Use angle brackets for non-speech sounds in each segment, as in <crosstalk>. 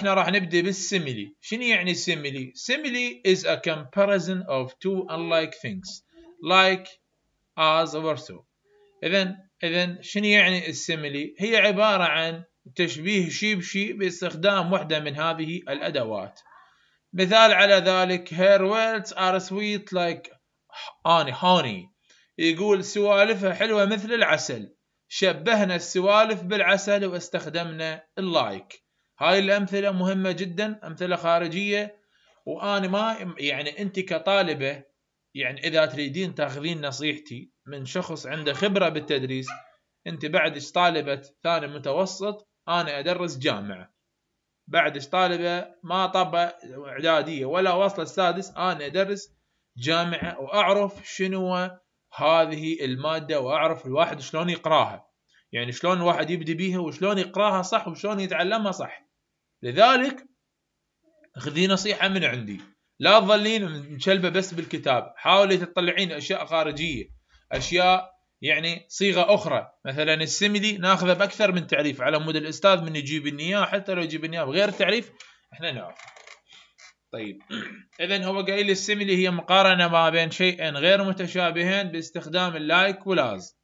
احنا راح نبدا بالسيميلي شنو يعني سيميلي سيميلي is a comparison of two unlike things like as or so اذا اذا شنو يعني السيميلي هي عباره عن تشبيه شيء بشيء باستخدام واحده من هذه الادوات مثال على ذلك her words are sweet like honey honey يقول سوالفها حلوه مثل العسل شبهنا السوالف بالعسل واستخدمنا اللايك like. هاي الامثله مهمه جدا امثله خارجيه وانا ما يعني انت كطالبه يعني اذا تريدين تاخذين نصيحتي من شخص عنده خبره بالتدريس انت بعد طالبه ثاني متوسط انا ادرس جامعه بعدش طالبه ما طب اعداديه ولا واصله السادس انا ادرس جامعه واعرف شنو هذه الماده واعرف الواحد شلون يقراها يعني شلون الواحد يبدي بيها وشلون يقراها صح وشلون يتعلمها صح لذلك خذي نصيحة من عندي لا تظلين مشلبة بس بالكتاب حاولي تطلعين أشياء خارجية أشياء يعني صيغة أخرى مثلا السمدي ناخذه بأكثر من تعريف على مود الأستاذ من يجيب إياه حتى لو يجيب إياه بغير تعريف إحنا نعرف طيب <clears throat> إذا هو قايل السيميلي هي مقارنة ما بين شيئين غير متشابهين باستخدام اللايك ولاز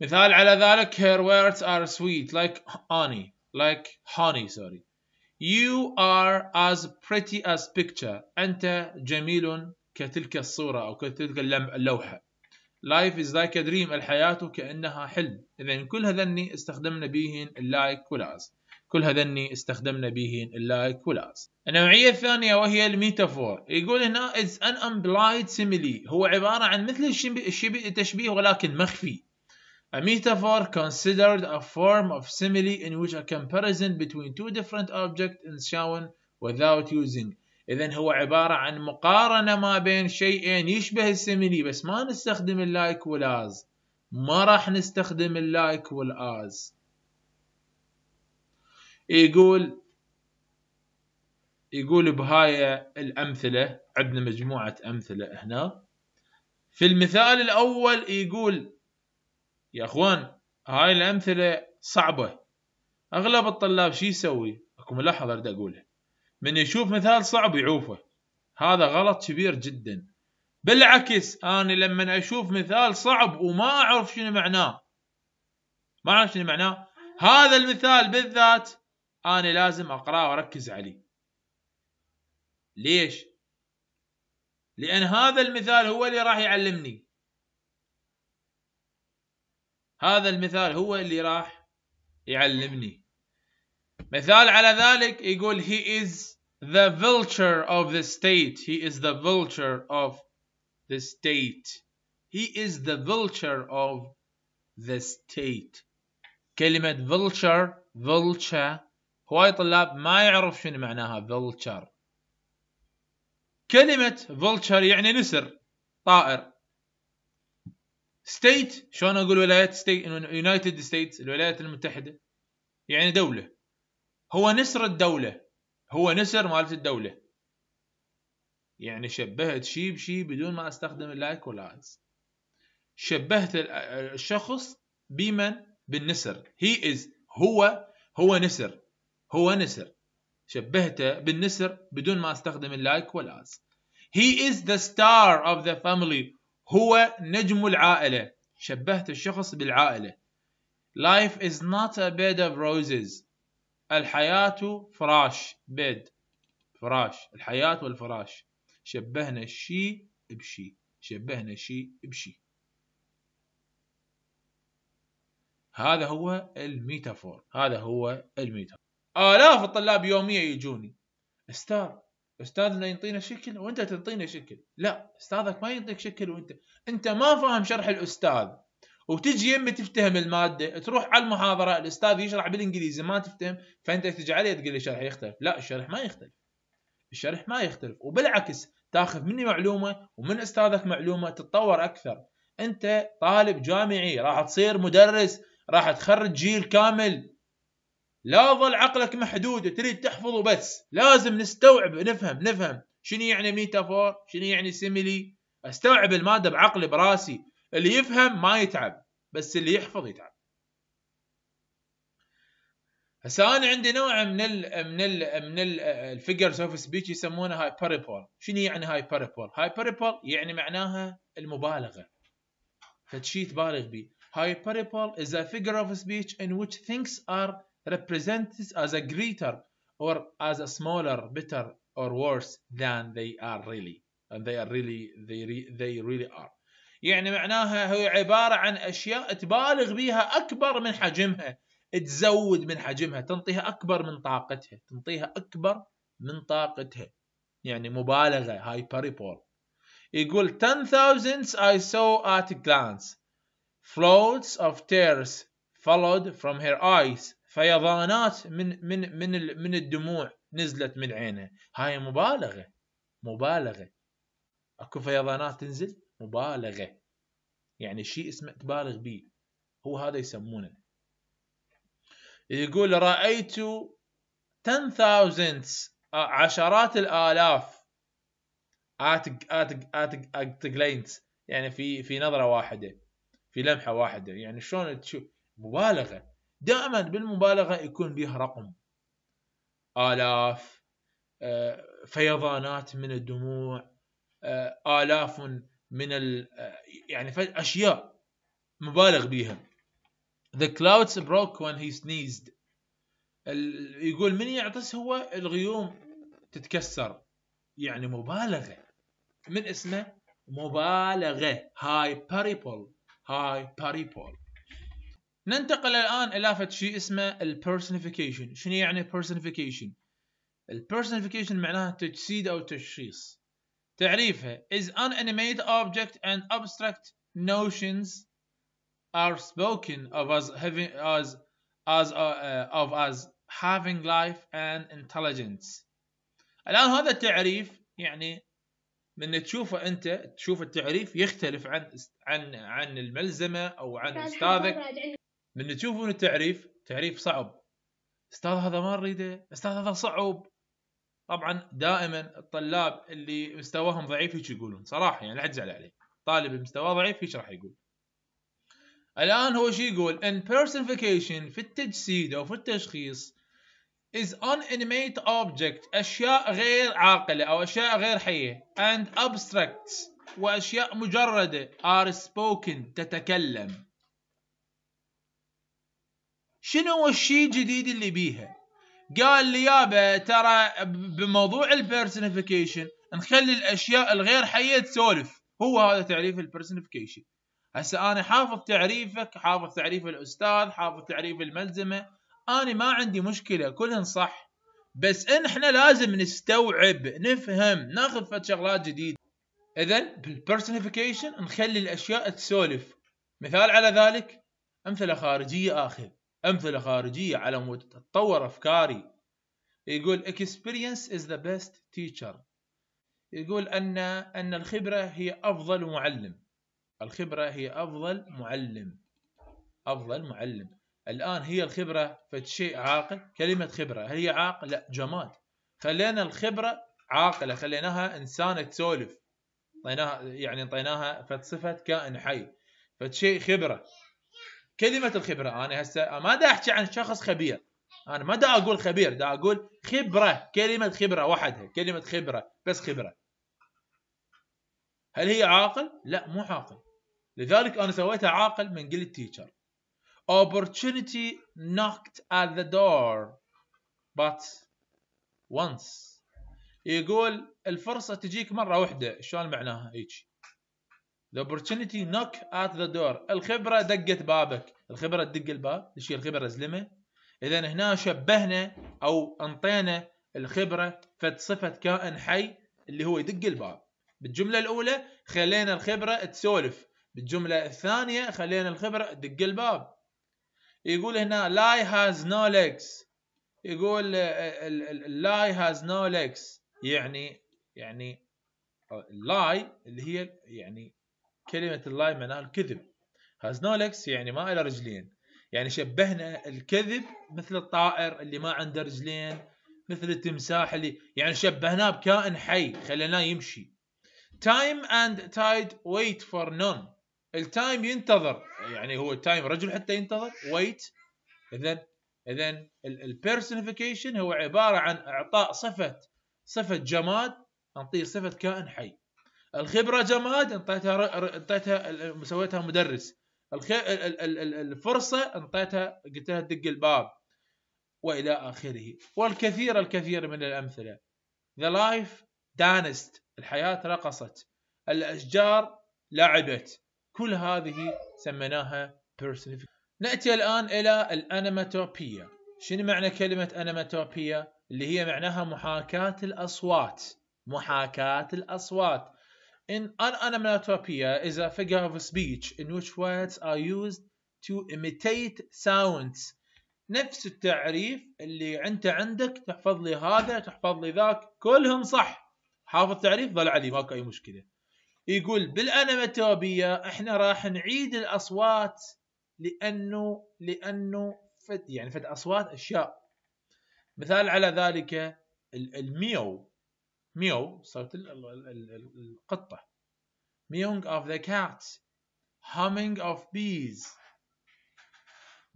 مثال على ذلك her words are sweet like honey like honey sorry you are as pretty as picture أنت جميل كتلك الصورة أو كتلك اللوحة life is like a dream الحياة كأنها حلم إذا كل هذني استخدمنا بهن اللايك والاز كل هذني استخدمنا بهن اللايك والاز النوعية الثانية وهي الميتافور يقول هنا it's an implied simile هو عبارة عن مثل الشبيه ولكن مخفي A metaphor considered a form of simile in which a comparison between two different objects is shown without using إذا هو عبارة عن مقارنة ما بين شيئين يشبه السيميلي بس ما نستخدم اللايك والاز ما راح نستخدم اللايك والاز يقول يقول بهاي الأمثلة عندنا مجموعة أمثلة هنا في المثال الأول يقول يا اخوان هاي الامثله صعبه اغلب الطلاب شي يسوي اكو ملاحظه اريد اقولها من يشوف مثال صعب يعوفه هذا غلط كبير جدا بالعكس انا لما اشوف مثال صعب وما اعرف شنو معناه ما اعرف شنو معناه هذا المثال بالذات انا لازم اقراه واركز عليه ليش لان هذا المثال هو اللي راح يعلمني هذا المثال هو اللي راح يعلمني مثال على ذلك يقول he is the vulture of the state he is the vulture of the state he is the vulture of the state كلمة vulture vulture هواي طلاب ما يعرف شنو معناها vulture كلمة vulture يعني نسر طائر ستيت شلون اقول ولايات ستيت يونايتد ستيت الولايات المتحده يعني دوله هو نسر الدوله هو نسر مالت الدوله يعني شبهت شيء بشيء بدون ما استخدم اللايك والايز شبهت الشخص بمن بالنسر هي از هو هو نسر هو نسر شبهته بالنسر بدون ما استخدم اللايك والاز هي از ذا ستار اوف ذا فاميلي هو نجم العائلة شبهت الشخص بالعائلة Life is not a bed of roses الحياة فراش بيد فراش الحياة والفراش شبهنا الشي بشي شبهنا الشي بشي هذا هو الميتافور هذا هو الميتافور آلاف الطلاب يوميا يجوني استاذ استاذنا يعطينا شكل وانت تعطينا شكل لا استاذك ما يعطيك شكل وانت انت ما فاهم شرح الاستاذ وتجي يمي تفتهم الماده تروح على المحاضره الاستاذ يشرح بالانجليزي ما تفتهم فانت تجي عليه تقول لي الشرح يختلف لا الشرح ما يختلف الشرح ما يختلف وبالعكس تاخذ مني معلومه ومن استاذك معلومه تتطور اكثر انت طالب جامعي راح تصير مدرس راح تخرج جيل كامل لا ظل عقلك محدود وتريد تحفظه بس لازم نستوعب نفهم نفهم شنو يعني ميتافور شنو يعني سيميلي استوعب الماده بعقلي براسي اللي يفهم ما يتعب بس اللي يحفظ يتعب هسه انا عندي نوع من الـ من الـ من الفيجرز اوف سبيتش يسمونه هايبربول شنو يعني هايبربول هايبربول يعني معناها المبالغه فشي تبالغ بيه هايبربول از ا فيجر اوف سبيتش ان ويتش ثينكس ار represents as a greater or as a smaller, better or worse than they are really and they are really they, re, they really are يعني معناها هي عبارة عن أشياء تبالغ بها أكبر من حجمها تزود من حجمها تنطيها أكبر من طاقتها تنطيها أكبر من طاقتها يعني مبالغة هايبريبول يقول 10,000 I saw at a glance floats of tears followed from her eyes فيضانات من من من من الدموع نزلت من عينه هاي مبالغه مبالغه اكو فيضانات تنزل مبالغه يعني شيء اسمه تبالغ به هو هذا يسمونه يقول رايت 10000 عشرات الالاف ات يعني في في نظره واحده في لمحه واحده يعني شلون تشوف مبالغه دائما بالمبالغه يكون بها رقم الاف آه، فيضانات من الدموع آه، الاف من ال آه، يعني اشياء مبالغ بها The clouds broke when he sneezed يقول من يعطس هو الغيوم تتكسر يعني مبالغة من اسمه مبالغة هاي باريبول ننتقل الان الى فد شيء اسمه البيرسونيفيكيشن شنو يعني بيرسونيفيكيشن البيرسونيفيكيشن معناها تجسيد او تشخيص تعريفها is animated object and abstract notions are spoken of as having as as uh, uh, of as having life and intelligence الان هذا التعريف يعني من تشوفه انت تشوف التعريف يختلف عن عن عن الملزمه او عن استاذك من تشوفون التعريف تعريف صعب استاذ هذا ما نريده استاذ هذا صعب طبعا دائما الطلاب اللي مستواهم ضعيف هيك يقولون صراحه يعني لا تزعل علي عليه طالب مستواه ضعيف هيك راح يقول الان هو شو يقول ان personification في التجسيد او في التشخيص is inanimate object اشياء غير عاقله او اشياء غير حيه and abstracts واشياء مجرده are spoken تتكلم شنو الشيء الجديد اللي بيها قال لي يابا ترى بموضوع البيرسونيفيكيشن نخلي الاشياء الغير حيه تسولف هو هذا تعريف البيرسونيفيكيشن هسه انا حافظ تعريفك حافظ تعريف الاستاذ حافظ تعريف الملزمه انا ما عندي مشكله كلهم صح بس ان احنا لازم نستوعب نفهم ناخذ فد شغلات جديده اذا بالبيرسونيفيكيشن نخلي الاشياء تسولف مثال على ذلك امثله خارجيه اخذ أمثلة خارجية على مود تتطور أفكاري يقول experience is the best teacher يقول أن أن الخبرة هي أفضل معلم الخبرة هي أفضل معلم أفضل معلم الآن هي الخبرة فشيء عاقل كلمة خبرة هل هي عاقل لا جماد خلينا الخبرة عاقلة خليناها إنسانة تسولف طيناها يعني طيناها فد كائن حي فشيء خبرة كلمه الخبره انا هسه ما دا احكي عن شخص خبير انا ما دا اقول خبير دا اقول خبره كلمه خبره وحدها كلمه خبره بس خبره هل هي عاقل لا مو عاقل لذلك انا سويتها عاقل من قلت تيتشر opportunity knocked at the door but once يقول الفرصة تجيك مرة واحدة شلون معناها هيجي The opportunity knock at the door الخبره دقت بابك الخبره تدق الباب ايش الخبره زلمه اذا هنا شبهنا او انطينا الخبره فد صفه كائن حي اللي هو يدق الباب بالجمله الاولى خلينا الخبره تسولف بالجمله الثانيه خلينا الخبره تدق الباب يقول هنا لاي هاز نو legs يقول لاي هاز نو legs يعني يعني لاي اللي هي يعني كلمة اللاي معناها الكذب هاز no legs يعني ما له رجلين يعني شبهنا الكذب مثل الطائر اللي ما عنده رجلين مثل التمساح اللي يعني شبهناه بكائن حي خليناه يمشي تايم اند تايد ويت فور نون التايم ينتظر يعني هو التايم رجل حتى ينتظر ويت اذا اذا البيرسونيفيكيشن هو عباره عن اعطاء صفه صفه جماد نعطيه صفه كائن حي الخبره جماد انطيتها انطيتها سويتها مدرس الفرصه انطيتها قلت لها دق الباب والى اخره والكثير الكثير من الامثله The life danced الحياه رقصت الاشجار لعبت كل هذه سميناها personification ناتي الان الى الانيماتوبيا شنو معنى كلمه انيماتوبيا اللي هي معناها محاكاه الاصوات محاكاه الاصوات in onomatopoeia is a figure of speech in which words are used to imitate sounds نفس التعريف اللي انت عندك تحفظ لي هذا تحفظ لي ذاك كلهم صح حافظ تعريف ظل علي ماكو اي مشكله يقول بالانماتوبيا احنا راح نعيد الاصوات لانه لانه فد يعني فد اصوات اشياء مثال على ذلك الميو ميو صوت القطة ميونغ of the cat humming of bees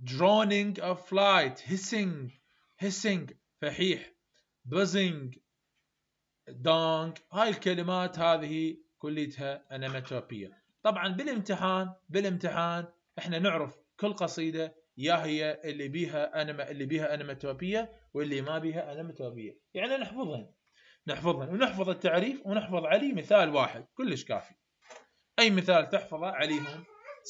droning of flight hissing hissing فحيح buzzing dong هاي الكلمات هذه كليتها اناماتوبية طبعا بالامتحان بالامتحان احنا نعرف كل قصيدة يا هي اللي بيها انما اللي بيها اناماتوبية واللي ما بيها اناماتوبية يعني نحفظها نحفظها ونحفظ التعريف ونحفظ علي مثال واحد كلش كافي أي مثال تحفظه عليهم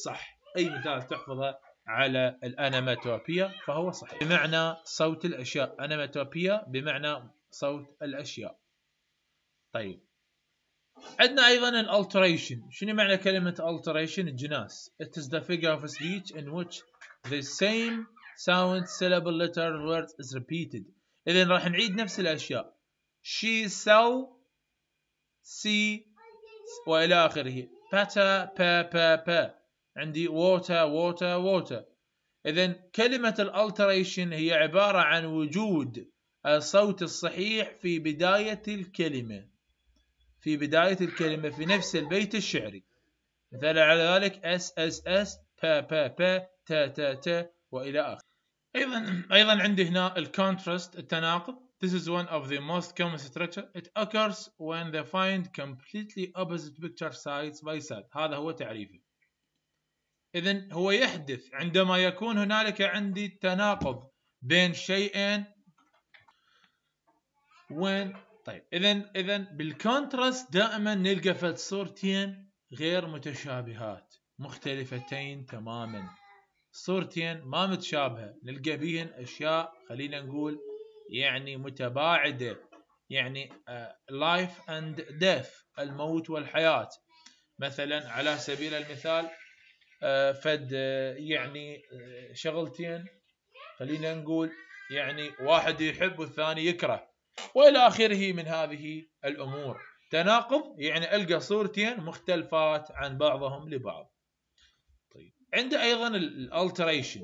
صح أي مثال تحفظه على الأناماتوبيا فهو صحيح بمعنى صوت الأشياء أناماتوبيا بمعنى صوت الأشياء طيب عندنا أيضا الالتريشن شنو معنى كلمة alteration الجناس It is the figure of speech in which the same sound syllable letter word is repeated إذا راح نعيد نفس الأشياء she saw see وإلى آخره بتا با با با عندي water water water إذا كلمة الالتريشن هي عبارة عن وجود الصوت الصحيح في بداية الكلمة في بداية الكلمة في نفس البيت الشعري مثال على ذلك اس اس اس با با با تا تا تا وإلى آخره أيضا أيضا عندي هنا الكونترست التناقض This is one of the most common structure. It occurs when they find completely opposite picture sides by side. هذا هو تعريفه. إذا هو يحدث عندما يكون هنالك عندي تناقض بين شيئين وين طيب إذا إذا بالكونتراست دائما نلقى فد صورتين غير متشابهات مختلفتين تماما. صورتين ما متشابهة نلقى بيهن أشياء خلينا نقول يعني متباعده يعني لايف اند ديث الموت والحياه مثلا على سبيل المثال آه، فد آه، يعني آه، شغلتين خلينا نقول يعني واحد يحب والثاني يكره والى اخره من هذه الامور تناقض يعني القى صورتين مختلفات عن بعضهم لبعض طيب عنده ايضا الالتريشن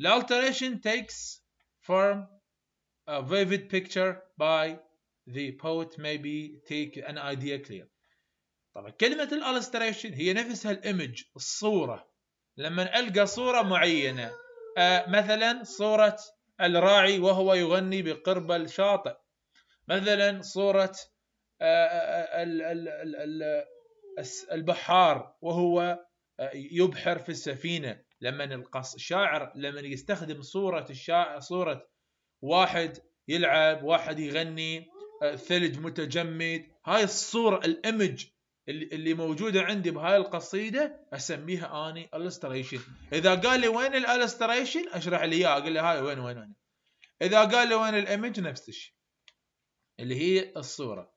الالتريشن takes form a vivid picture by the poet maybe take an idea clear طبعا كلمة الالستريشن هي نفسها الايمج الصورة لما القى صورة معينة آه، مثلا صورة الراعي وهو يغني بقرب الشاطئ مثلا صورة آه، آه، البحار وهو يبحر في السفينة لما الشاعر لما يستخدم صورة الشاعر صورة واحد يلعب واحد يغني آه، ثلج متجمد هاي الصورة الامج اللي موجودة عندي بهاي القصيدة اسميها اني الستريشن اذا قال لي وين الالستريشن اشرح لي اياه اقول له هاي وين وين وين اذا قال لي وين الامج نفس الشيء اللي هي الصورة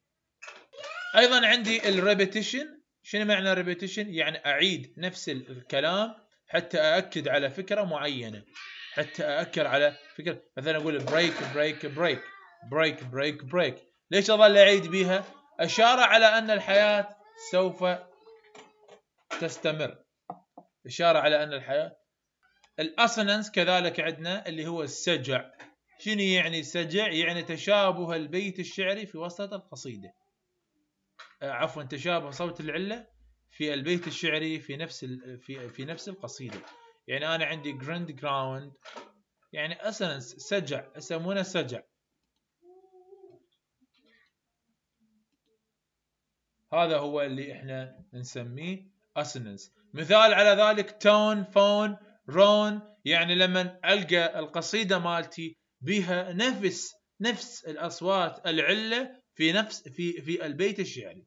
ايضا عندي الريبيتيشن شنو معنى ريبيتيشن يعني اعيد نفس الكلام حتى اكد على فكرة معينة حتى أأكر على فكرة مثلا أقول بريك بريك بريك بريك بريك بريك ليش أظل أعيد بها أشار على أن الحياة سوف تستمر إشارة على أن الحياة الأسنانس كذلك عندنا اللي هو السجع شنو يعني سجع؟ يعني تشابه البيت الشعري في وسط القصيدة آه، عفوا تشابه صوت العلة في البيت الشعري في نفس في في نفس القصيدة يعني انا عندي جراند جراوند يعني اصلا سجع يسمونه سجع هذا هو اللي احنا نسميه اسنس مثال على ذلك تون فون رون يعني لما القى القصيده مالتي بها نفس نفس الاصوات العله في نفس في في البيت الشعري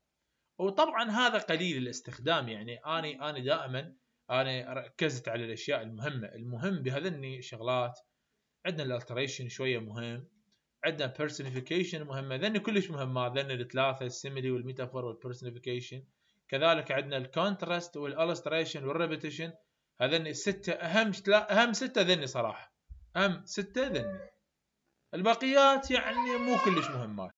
وطبعا هذا قليل الاستخدام يعني اني انا دائما انا ركزت على الاشياء المهمه المهم بهذني شغلات عندنا الالتريشن شويه مهم عندنا بيرسونيفيكيشن مهمه ذني كلش مهمات ذن الثلاثه السيميلي والميتافور والبيرسونيفيكيشن كذلك عندنا الكونتراست والالستريشن والريبيتيشن هذني السته اهم اهم سته ذني صراحه اهم سته ذني الباقيات يعني مو كلش مهمات